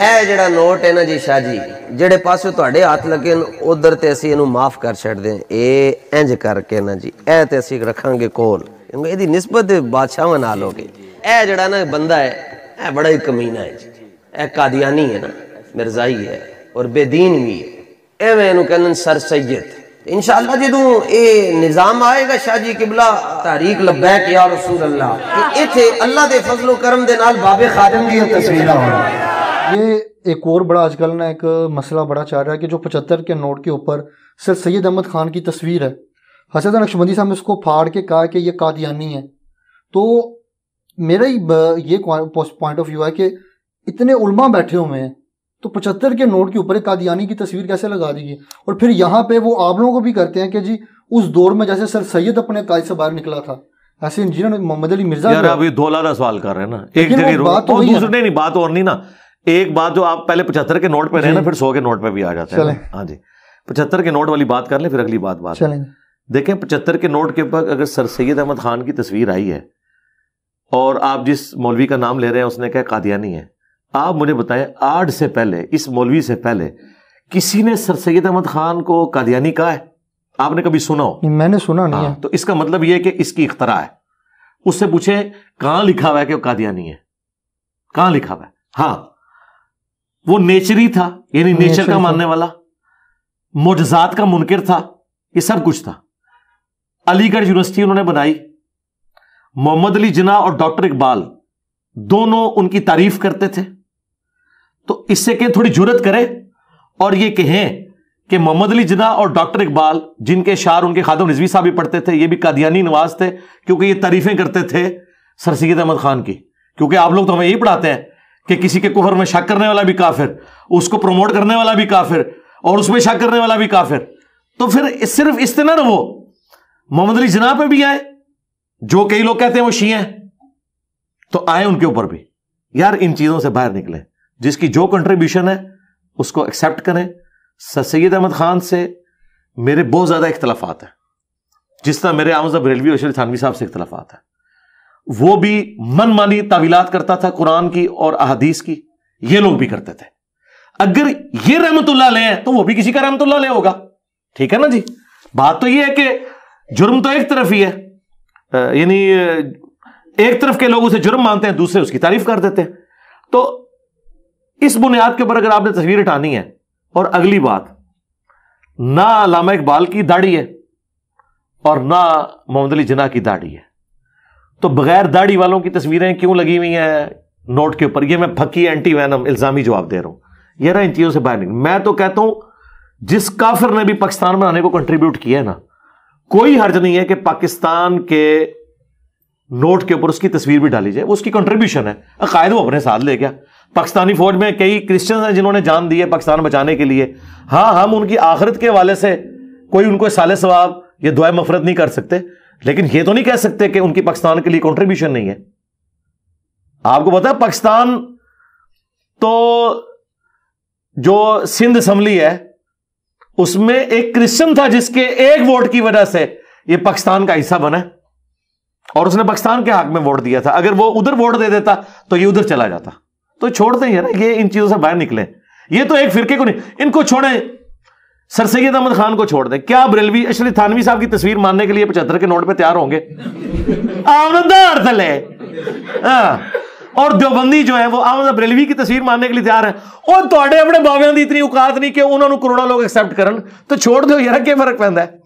यह जरा नोट है ना जी शाह जी जेडे पास थोड़े हाथ लगे उधर तो असं इन माफ कर छड़े ये करके ना जी ए तो असी रखा कोल यदि नस्बत बादशाह ना हो गए यह जरा ना बंदा है यह बड़ा ही कमीना है जी ए कादियानी है ना मिर्जाई है और बेदीन भी है एवं कहने सर सैयद इंशाला जो ये निजाम आएगा शाह जी किबला तारीख लबैक अल्लाह के फसलो करम बाबे खादम दस्वीर ये एक और बड़ा आजकल ना एक मसला बड़ा चाह रहा है कि जो पचहत्तर के नोट के ऊपर सर सैयद अहमद खान की तस्वीर है हसरत नक्शबंदी साहब ने उसको फाड़ के कहा कि ये कादियानी है तो मेरा ये पॉइंट ऑफ व्यू है कि इतने उलमा बैठे हुए हैं तो पचहत्तर के नोट के ऊपर एक कादियानी की तस्वीर कैसे लगा दी और फिर यहाँ पे वो आप लोगों को भी करते हैं कि जी उस दौर में जैसे सर सैयद अपने काज से बाहर निकला था ऐसे इंजीनियर मोहम्मद अली मिर्जा यार अभी ये सवाल कर रहे हैं ना एक जगह बात तो दूसरे नहीं बात और नहीं ना एक बात जो आप पहले पचहत्तर के नोट पे रहे ना फिर सौ के नोट पे भी आ जाते हैं हाँ जी पचहत्तर के नोट वाली बात कर लें फिर अगली बात बात देखें पचहत्तर के नोट के ऊपर अगर सर सैद अहमद खान की तस्वीर आई है और आप जिस मौलवी का नाम ले रहे हैं उसने कहा कादियानी है आप मुझे बताएं आठ से पहले इस मौलवी से पहले किसी ने सर सैद अहमद खान को कादियानी कहा है आपने कभी सुना हो मैंने सुना नहीं हाँ, है तो इसका मतलब यह कि इसकी इख्तरा है उससे पूछे कहाँ लिखा हुआ है कि वो कादियानी है कहाँ लिखा हुआ है हाँ वो नेचरी था यानी नेचर का मानने वाला मोजात का मुनकर था ये सब कुछ था अलीगढ़ यूनिवर्सिटी उन्होंने बनाई मोहम्मद अली जिना और डॉक्टर इकबाल दोनों उनकी तारीफ करते थे तो इससे के थोड़ी जरूरत करें और ये कहें कि मोहम्मद अली जिना और डॉक्टर इकबाल जिनके शार उनके खादम रिजवी साहब भी पढ़ते थे ये भी कादियानी नवाज थे क्योंकि ये तारीफें करते थे सर सैद अहमद खान की क्योंकि आप लोग तो हमें यही पढ़ाते हैं कि किसी के कुहर में शक करने वाला भी काफिर उसको प्रमोट करने वाला भी काफिर और उसमें शक करने वाला भी काफिर तो फिर सिर्फ इस तरह रहो मोहम्मद अली जना पर भी आए जो कई लोग कहते हैं वो शी हैं तो आए उनके ऊपर भी यार इन चीजों से बाहर निकले जिसकी जो कंट्रीब्यूशन है उसको एक्सेप्ट करें सर सैद अहमद खान से मेरे बहुत ज़्यादा इख्तलाफात हैं जिस तरह मेरे आमजब रेलवी और अशर थानवी साहब से इख्तलाफात है वो भी मनमानी तावीलात करता था कुरान की और अहादीस की ये लोग भी करते थे अगर ये रहमतुल्ला ले तो वो भी किसी का रहमतुल्ला ले होगा ठीक है ना जी बात तो ये है कि जुर्म तो एक तरफ ही है यानी एक तरफ के लोग उसे जुर्म मानते हैं दूसरे उसकी तारीफ कर देते हैं तो इस बुनियाद के ऊपर अगर आपने तस्वीर हटानी है और अगली बात ना लामा इकबाल की दाढ़ी है और ना मोहम्मद अली जना की दाढ़ी है तो बगैर दाढ़ी वालों की तस्वीरें क्यों लगी हुई हैं नोट के ऊपर ये मैं फकी एंटी वैनम इल्जामी जवाब दे रहा हूं ये ना इन चीज़ों से बाहर नहीं मैं तो कहता हूं जिस काफिर ने भी पाकिस्तान बनाने को कंट्रीब्यूट किया है ना कोई हर्ज नहीं है कि पाकिस्तान के नोट के ऊपर उसकी तस्वीर भी डाली जाए वो उसकी कंट्रीब्यूशन है अकायद वो अपने साथ ले गया पाकिस्तानी फौज में कई क्रिश्चियंस हैं जिन्होंने जान दी है पाकिस्तान बचाने के लिए हाँ हम उनकी आखिरत के हवाले से कोई उनको साले सवाब या दुआ मफरत नहीं कर सकते लेकिन ये तो नहीं कह सकते कि उनकी पाकिस्तान के लिए कॉन्ट्रीब्यूशन नहीं है आपको पता है पाकिस्तान तो जो सिंध असम्बली है उसमें एक क्रिश्चियन था जिसके एक वोट की वजह से ये पाकिस्तान का हिस्सा बना और उसने पाकिस्तान के हक में वोट दिया था अगर वो उधर वोट दे देता तो ये उधर चला जाता तो छोड़ते हैं ना ये इन चीजों से बाहर निकले ये तो एक फिरके को नहीं इनको छोड़ें सर सैद अहमद खान को छोड़ दे क्या बरेलवी अशरफ थानवी साहब की तस्वीर मानने के लिए पचहत्तर के नोट पे तैयार होंगे आमदार थले हाँ। और देवबंदी जो है वो आमदा बरेलवी की तस्वीर मानने के लिए तैयार है और थोड़े अपने बावियां की इतनी औकात नहीं कि उन्होंने करोड़ों लोग एक्सेप्ट करन तो छोड़ दो यार क्या फर्क पैदा है